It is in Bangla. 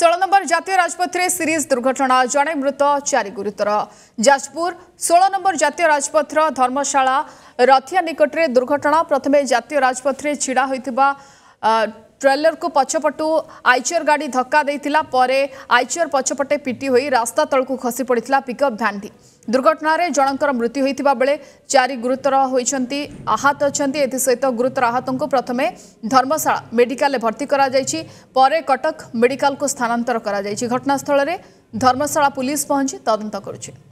ষোল নম্বর জাতীয় রাজপথে সিরিজ দুর্ঘটনা জনে মৃত চারি গুরুতর যাজপুর ষোল নম্বর জাতীয় রাজপথর ধর্মশালা রথিয়া নিকটে দুর্ঘটনা প্রথমে জাতীয় রাজপথে ছিড়া হয়েছে ટ્રેલરકુ પછપટુ આઇચર ગાડી ધક્કા દેઇલા પરે આઇચર પછપટે પીટી હોઈ રાસ્તા તળકુ ખસી પડીલા પિકઅપ ભ્યાનટી ଦୁର୍ଘଟଣାରେ ଜଣଙ୍କର ମୃତ୍ୟୁ ହୋଇଥିବା ବେଳେ ଚାରି ଗୁରୁତର ହୋଇଛନ୍ତି ଆହତ ଅଛନ୍ତି ଏଥିସହିତ ଗୁରୁତର ଆହତଙ୍କୁ ପ୍ରଥମେ ଧର୍ମଶାଳା ମେଡିକାଲରେ ଭର୍ତ୍ତି କରାଯାଇଛି ପରେ କଟକ ମେଡିକାଲକୁ ସ୍ଥାନାନ୍ତର କରାଯାଇଛି ଘଟଣାସ୍ଥଳରେ ଧର୍ମଶାଳା ପୁଲିସ୍ ପହଞ୍ଚି ତଦନ୍ତ କରୁଛି